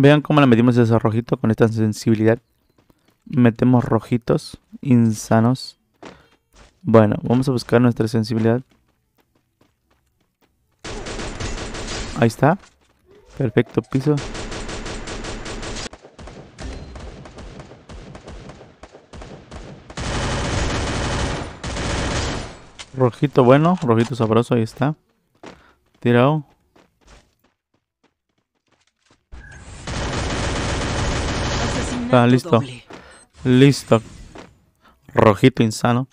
Vean cómo la metimos ese rojito con esta sensibilidad. Metemos rojitos insanos. Bueno, vamos a buscar nuestra sensibilidad. Ahí está. Perfecto piso. Rojito bueno, rojito sabroso, ahí está. Tirado. Ah, listo. Listo. Rojito insano.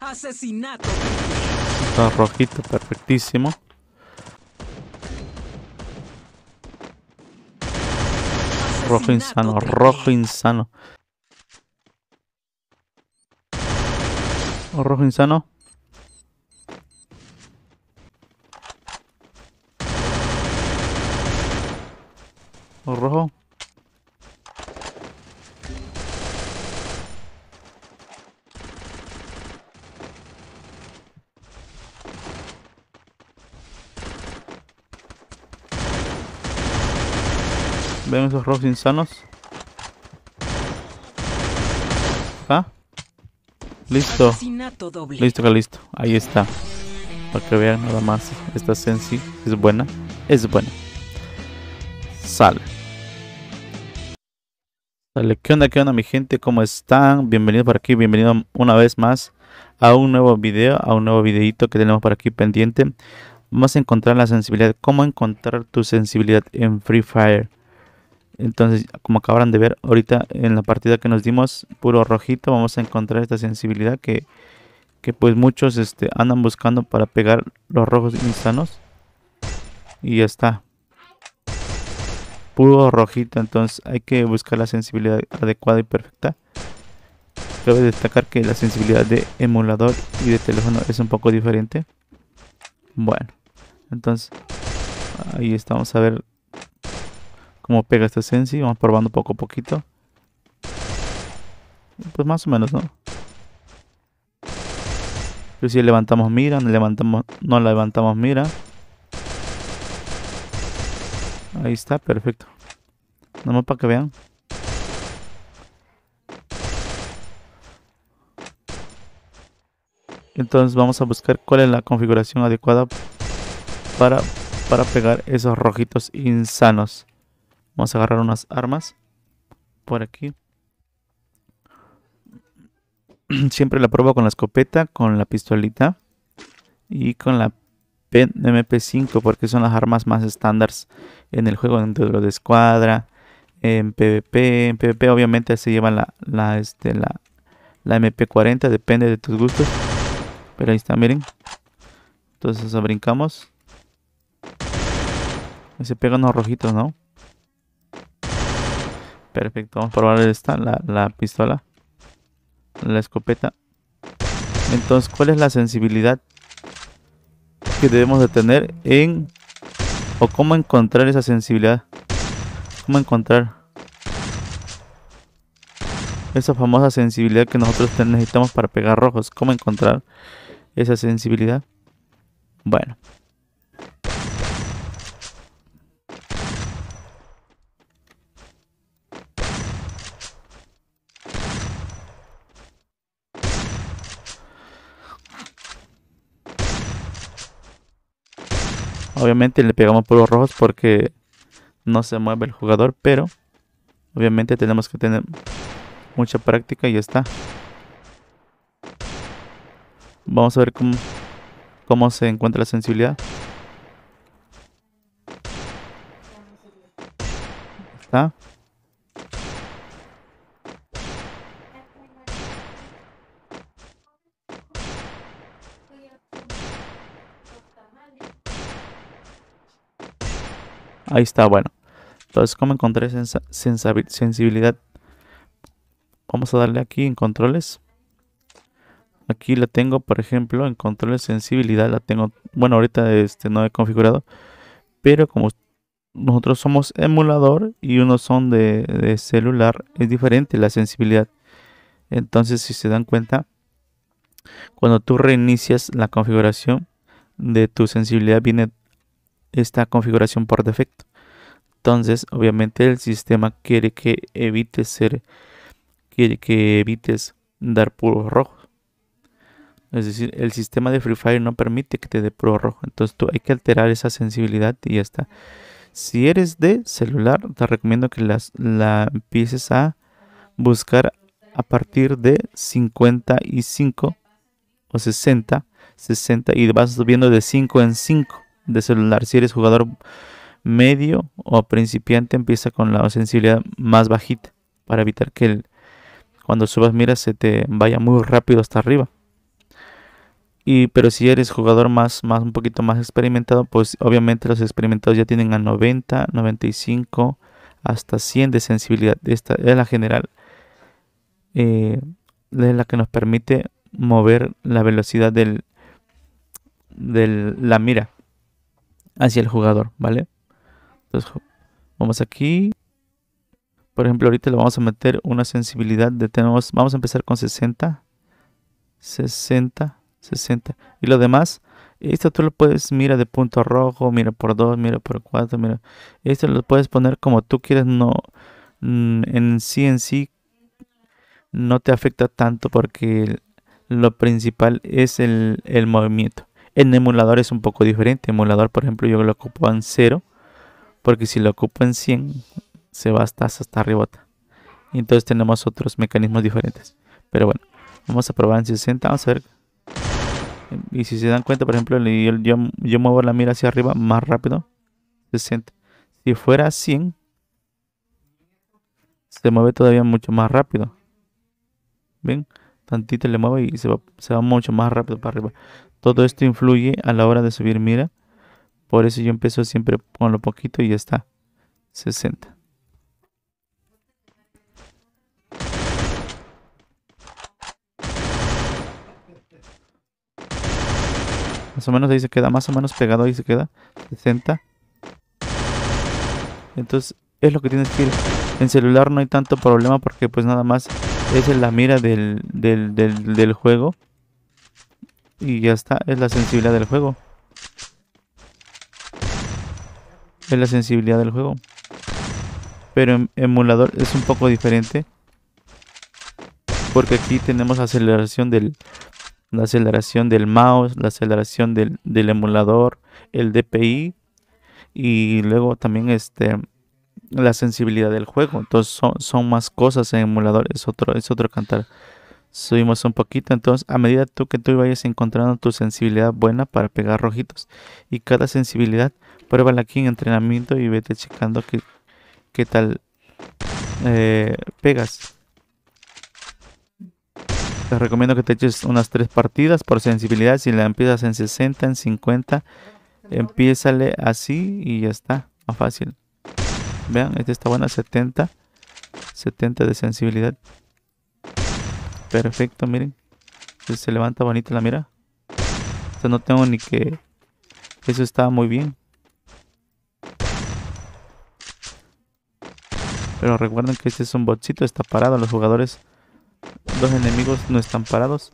Asesinato. Está rojito, perfectísimo. rojo insano, rojo insano. Rojo insano. ¿O rojo? Ven esos rojos insanos. ¿Ah? Listo. Listo, que listo. Ahí está. Para que vean nada más. Esta Sensi es buena. Es buena. Sale. ¿qué onda, qué onda mi gente? ¿Cómo están? Bienvenidos por aquí, bienvenido una vez más a un nuevo video, a un nuevo videito que tenemos por aquí pendiente. Vamos a encontrar la sensibilidad, cómo encontrar tu sensibilidad en Free Fire. Entonces, como acabarán de ver ahorita en la partida que nos dimos, puro rojito, vamos a encontrar esta sensibilidad que, que pues muchos este, andan buscando para pegar los rojos insanos. Y ya está puro rojito, entonces hay que buscar la sensibilidad adecuada y perfecta. Cabe destacar que la sensibilidad de emulador y de teléfono es un poco diferente. Bueno, entonces ahí estamos a ver cómo pega esta sensi. Vamos probando poco a poquito. Pues más o menos, ¿no? Pero pues si levantamos mira, levantamos, no levantamos mira. Ahí está, perfecto. más para que vean. Entonces vamos a buscar cuál es la configuración adecuada para, para pegar esos rojitos insanos. Vamos a agarrar unas armas por aquí. Siempre la pruebo con la escopeta, con la pistolita y con la MP, 5 porque son las armas más estándares en el juego dentro de escuadra, en PvP, en PvP obviamente se lleva la, la, este, la, MP40, depende de tus gustos, pero ahí está, miren, entonces brincamos, se pegan los rojitos, ¿no? Perfecto, vamos a probar esta, la, la pistola, la escopeta. Entonces, ¿cuál es la sensibilidad debemos de tener en... O cómo encontrar esa sensibilidad. Cómo encontrar esa famosa sensibilidad que nosotros necesitamos para pegar rojos. ¿Cómo encontrar esa sensibilidad? Bueno, Obviamente le pegamos puros rojos porque no se mueve el jugador, pero obviamente tenemos que tener mucha práctica y ya está. Vamos a ver cómo, se encuentra la sensibilidad. Está. Ahí está, bueno. Entonces, ¿cómo encontré sensibilidad? Vamos a darle aquí en controles. Aquí la tengo, por ejemplo, en controles sensibilidad. La tengo, bueno, ahorita este, no he configurado. Pero como nosotros somos emulador y unos son de, de celular, es diferente la sensibilidad. Entonces, si se dan cuenta, cuando tú reinicias la configuración de tu sensibilidad viene esta configuración por defecto. Entonces, obviamente el sistema quiere que evites ser quiere que evites dar puro rojo. Es decir, el sistema de Free Fire no permite que te dé puro rojo. Entonces tú hay que alterar esa sensibilidad y ya está. Si eres de celular, te recomiendo que las, la empieces a buscar a partir de 55 o 60, 60 y vas subiendo de 5 en 5 de celular. Si eres jugador medio o principiante, empieza con la sensibilidad más bajita para evitar que cuando subas miras se te vaya muy rápido hasta arriba. Y, pero si eres jugador más, más, un poquito más experimentado, pues obviamente los experimentados ya tienen a 90, 95, hasta 100 de sensibilidad. Esta es la general. Eh, es la que nos permite mover la velocidad de la mira hacia el jugador, ¿vale? Entonces vamos aquí. Por ejemplo, ahorita le vamos a meter una sensibilidad de tenemos, vamos a empezar con 60, 60, 60. Y lo demás, esto tú lo puedes, mira de punto rojo, mira por 2, mira por 4, mira. Esto lo puedes poner como tú quieras no, mm, en sí en sí no te afecta tanto porque lo principal es el movimiento. En emulador es un poco diferente. emulador, por ejemplo, yo lo ocupo en 0. Porque si lo ocupo en 100, se va hasta, hasta rebota. Entonces tenemos otros mecanismos diferentes. Pero bueno, vamos a probar en 60. Vamos a ver. Y si se dan cuenta, por ejemplo, yo, muevo la mira hacia arriba más rápido. 60. Si fuera 100, se mueve todavía mucho más rápido. Ven, tantito le mueve y se va, se va mucho más rápido para arriba. Todo esto influye a la hora de subir mira. Por eso yo empiezo siempre con lo poquito y ya está. 60. Más o menos ahí se queda, más o menos pegado ahí se queda. 60. Entonces es lo que tienes que ir. En celular no hay tanto problema porque pues nada más es la mira del, del, del, del juego. Y ya está, es la sensibilidad del juego. Es la sensibilidad del juego. Pero en em, emulador es un poco diferente. Porque aquí tenemos aceleración del, la aceleración del mouse, la aceleración del, emulador, el DPI y luego también este la sensibilidad del juego. Entonces son, son más cosas en emulador, es otro, es otro cantar subimos un poquito. Entonces, a medida tú que tú vayas encontrando tu sensibilidad buena para pegar rojitos. Y cada sensibilidad, pruébala aquí en entrenamiento y vete checando qué, qué tal eh, pegas. Te recomiendo que te eches unas tres partidas por sensibilidad. Si la empiezas en 60, en 50, empiézale así y ya está. Más fácil. Vean, esta está buena, 70. 70 de sensibilidad. Perfecto, miren. Se levanta bonito la mira. no tengo ni que... Eso está muy bien. Pero recuerden que este es un botcito, está parado. Los jugadores, los enemigos no están parados.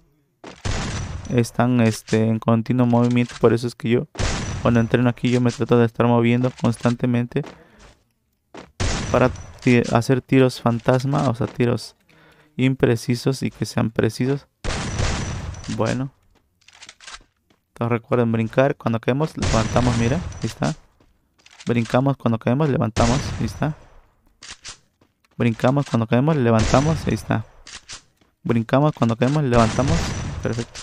Están este, en continuo movimiento. Por eso es que yo, cuando entreno aquí, yo me trato de estar moviendo constantemente. Para hacer tiros fantasma, o sea, tiros imprecisos y que sean precisos. Bueno. Entonces recuerden brincar. Cuando caemos, levantamos, mira. Ahí está. Brincamos cuando caemos, levantamos. Ahí está. Brincamos cuando caemos, levantamos. Ahí está. Brincamos cuando caemos, levantamos. Perfecto.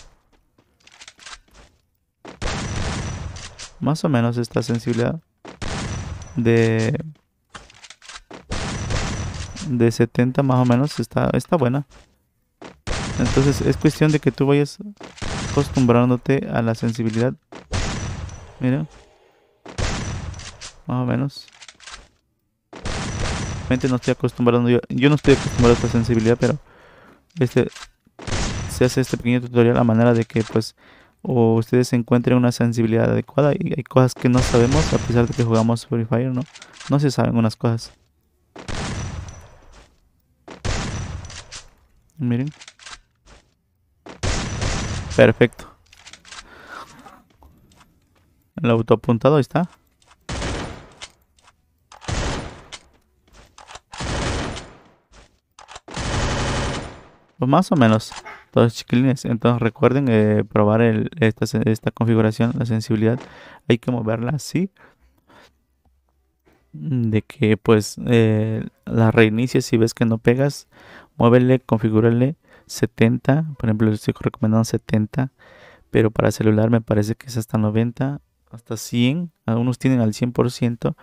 Más o menos esta sensibilidad de de 70 más o menos está, está buena. Entonces es cuestión de que tú vayas acostumbrándote a la sensibilidad. Mira. Más o menos. Realmente no estoy acostumbrando yo. Yo no estoy acostumbrado a esta sensibilidad, pero este se hace este pequeño tutorial a manera de que pues o ustedes encuentren una sensibilidad adecuada y hay cosas que no sabemos a pesar de que jugamos Free Fire, ¿no? No se saben unas cosas. Miren. Perfecto. El apuntado... ahí está. Pues más o menos. Todos chiquilines. Entonces recuerden eh, probar el, esta, esta configuración, la sensibilidad. Hay que moverla así de que pues eh, la reinicia si ves que no pegas muévelle, configurarle 70, por ejemplo, les estoy recomendando 70, pero para celular me parece que es hasta 90, hasta 100, algunos tienen al 100%.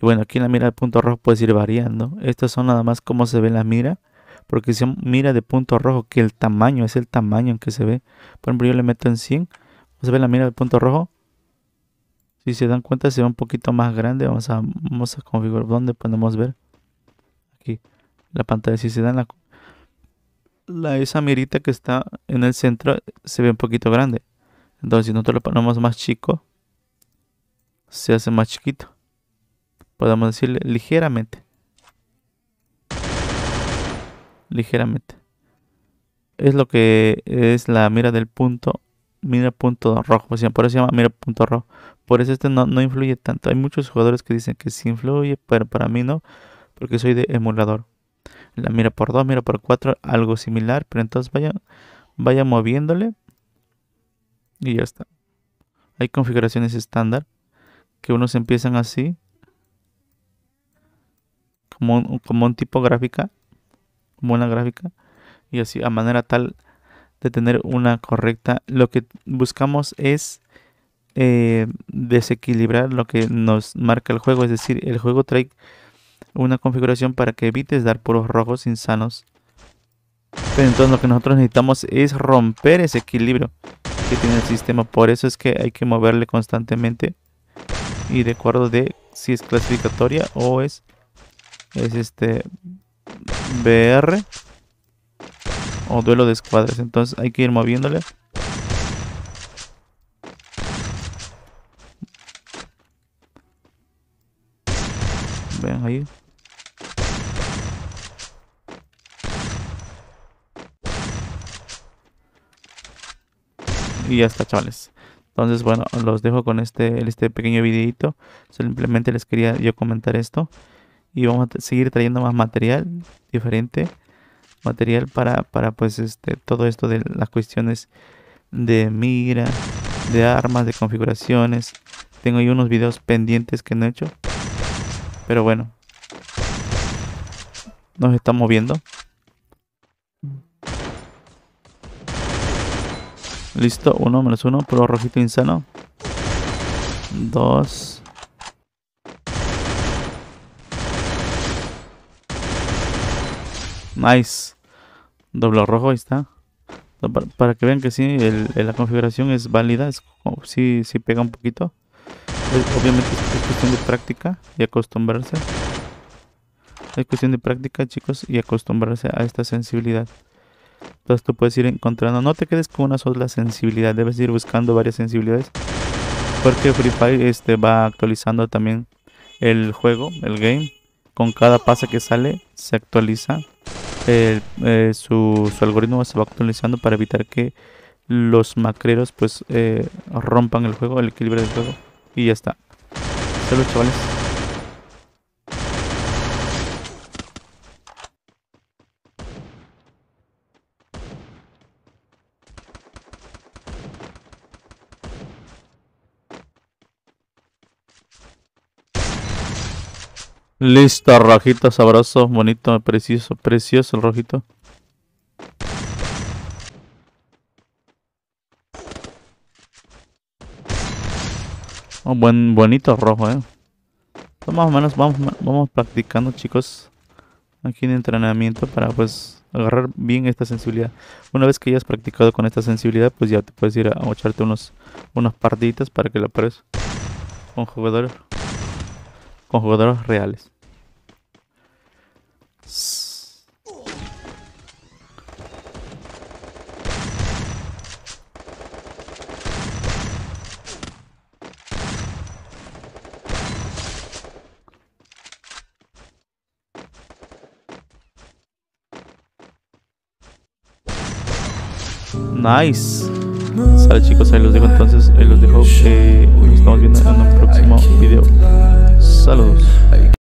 Y bueno, aquí en la mira de punto rojo puede ir variando. Estas son nada más cómo se ve la mira, porque si mira de punto rojo, que el tamaño es el tamaño en que se ve. Por ejemplo, yo le meto en 100, se ve la mira de punto rojo. Si se dan cuenta, se ve un poquito más grande. Vamos a, vamos a configurar dónde podemos ver. Aquí la pantalla. Si se dan la, la esa mirita que está en el centro se ve un poquito grande. Entonces si nosotros lo ponemos más chico, se hace más chiquito. Podemos decirle ligeramente. Ligeramente. Es lo que es la mira del punto. Mira punto rojo. Por eso se llama mira punto rojo. Por eso este no, no influye tanto. Hay muchos jugadores que dicen que sí influye, pero para mí no. Porque soy de emulador la mira por 2, mira por 4, algo similar, pero entonces vaya, vaya moviéndole y ya está. Hay configuraciones estándar que unos empiezan así, como un, como un tipo gráfica, como una gráfica, y así a manera tal de tener una correcta. Lo que buscamos es eh, desequilibrar lo que nos marca el juego, es decir, el juego trae una configuración para que evites dar puros rojos insanos. Pero entonces lo que nosotros necesitamos es romper ese equilibrio que tiene el sistema. Por eso es que hay que moverle constantemente. Y de acuerdo de si es clasificatoria o es, es este BR o duelo de escuadras. Entonces hay que ir moviéndole Vean ahí. Y ya está, chavales. Entonces, bueno, los dejo con este, este pequeño videito. Simplemente les quería yo comentar esto. Y vamos a seguir trayendo más material diferente. Material para, pues, este, todo esto de las cuestiones de mira, de armas, de configuraciones. Tengo ahí unos videos pendientes que no he hecho. Pero bueno. Nos estamos viendo Listo, uno menos uno puro rojito insano. dos Nice. Doblo rojo, ahí está. Para, que vean que sí, la configuración es válida, es, sí, sí pega un poquito obviamente es cuestión de práctica y acostumbrarse. Es cuestión de práctica, chicos, y acostumbrarse a esta sensibilidad. Entonces tú puedes ir encontrando, no te quedes con una sola sensibilidad, debes ir buscando varias sensibilidades. Porque Free Fire este, va actualizando también el juego, el game. Con cada pase que sale se actualiza. Eh, su, algoritmo se va actualizando para evitar que los macreros pues eh, rompan el juego, el equilibrio del juego. Y ya está. Saludos, chavales. Listo, rojito, sabroso, bonito, precioso, precioso el rojito. Un ah, buen, bonito rojo, eh. más o menos vamos, vamos practicando, chicos. Aquí en entrenamiento para, pues, agarrar bien esta sensibilidad. Una vez que ya has practicado con esta sensibilidad, pues ya te puedes ir a, echarte unos, unas partiditas para que lo pares con jugadores, con jugadores reales. Nice. Saludos chicos, ahí los dejo entonces, ahí los dejo. Eh, nos estamos viendo en un próximo video. Saludos.